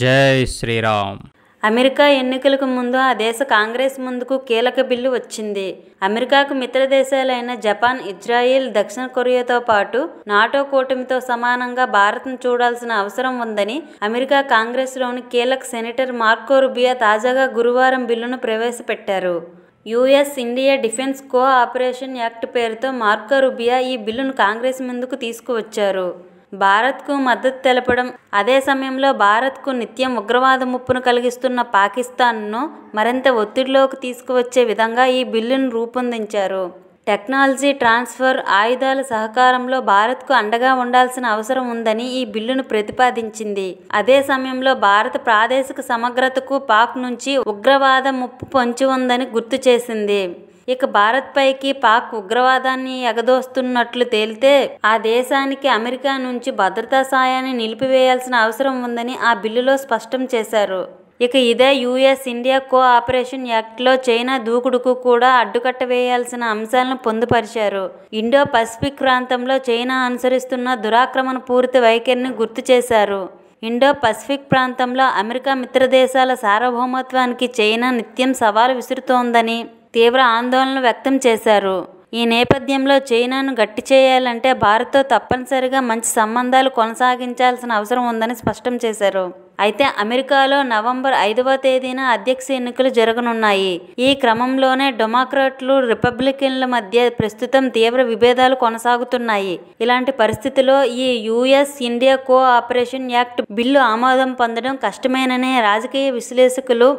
జై శ్రీరామ్ అమెరికా ఎన్నికలకు ముందు ఆ దేశ కాంగ్రెస్ ముందుకు కీలక బిల్లు వచ్చింది అమెరికాకు మిత్ర దేశాలైన జపాన్ ఇజ్రాయిల్ దక్షిణ కొరియాతో పాటు నాటో కూటమితో సమానంగా భారత్ను చూడాల్సిన అవసరం ఉందని అమెరికా కాంగ్రెస్లోని కీలక సెనేటర్ మార్కో రుబియా తాజాగా గురువారం బిల్లును ప్రవేశపెట్టారు US India defence cooperation act పేరుతో మార్కో రుబియా ఈ బిల్లును కాంగ్రెస్ ముందుకు తీసుకువచ్చారు భారత్కు మద్దతు తెలపడం, అదే సమయంలో భారత్కు నిత్యం ఉగ్రవాద ముప్పును కలిగిస్తున్న పాకిస్తాన్ను మరింత ఒత్తిడిలోకి తీసుకువచ్చే విధంగా ఈ బిల్లును రూపొందించారు. టెక్నాలజీ ట్రాన్స్ఫర్, ఆయుధాల సహకారంలో భారత్కు అండగా ఉండాల్సిన అవసరం ఉందని ఈ బిల్లును ప్రతిపాదించింది. అదే సమయంలో భారత ప్రాదేశిక సమగ్రతకు పాక్ నుంచి ఉగ్రవాద ముప్పు పొంచి ఉందని గుర్తు చేసింది. ఇక భారత్పైకి పాక్ ఉగ్రవాదాన్ని ఎగదోస్తున్నట్లు తేలితే ఆ దేశానికి అమెరికా నుంచి భద్రతా సాయాన్ని నిలిపివేయాల్సిన అవసరం ఉందని ఆ బిల్లులో స్పష్టం చేశారు ఇక ఇదే యుఎస్ ఇండియా కోఆపరేషన్ యాక్ట్లో చైనా దూకుడుకు కూడా అడ్డుకట్ట వేయాల్సిన అంశాలను పొందుపరిచారు ఇండో పసిఫిక్ ప్రాంతంలో చైనా అనుసరిస్తున్న దురాక్రమణ పూర్తి వైఖరిని గుర్తు చేశారు ఇండో పసిఫిక్ ప్రాంతంలో అమెరికా మిత్రదేశాల సార్వభౌమత్వానికి చైనా నిత్యం సవాలు విసురుతోందని తీవ్ర ఆందోళన వ్యక్తం చేశారు ఈ నేపథ్యంలో చైనాను గట్టి చేయాలంటే భారత్తో తప్పనిసరిగా మంచి సంబంధాలు కొనసాగించాల్సిన అవసరం ఉందని స్పష్టం చేశారు అయితే అమెరికాలో నవంబర్ ఐదవ తేదీన అధ్యక్ష ఎన్నికలు జరగనున్నాయి ఈ క్రమంలోనే డెమోక్రాట్లు రిపబ్లికన్ల మధ్య ప్రస్తుతం తీవ్ర విభేదాలు కొనసాగుతున్నాయి ఇలాంటి పరిస్థితిలో ఈ US India cooperation act bill ఆమోదం పొందడం కష్టమేననే రాజకీయ విశ్లేషకులు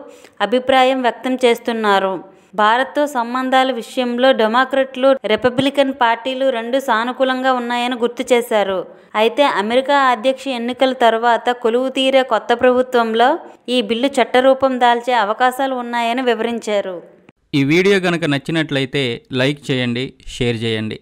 అభిప్రాయం వ్యక్తం చేస్తున్నారు భారత్తో సంబంధాల విషయంలో డెమోక్రట్లు రిపబ్లికన్ పార్టీలు రెండు సానుకూలంగా ఉన్నాయని గుర్తు చేశారు. అయితే అమెరికా అధ్యక్ష ఎన్నికల తర్వాత తీరే కొత్త ప్రభుత్వంలో ఈ బిల్లు చట్టరూపం దాల్చే అవకాశాలు ఉన్నాయని వివరించారు. ఈ వీడియో గనక నచ్చినట్లయితే లైక్ చేయండి, షేర్ చేయండి.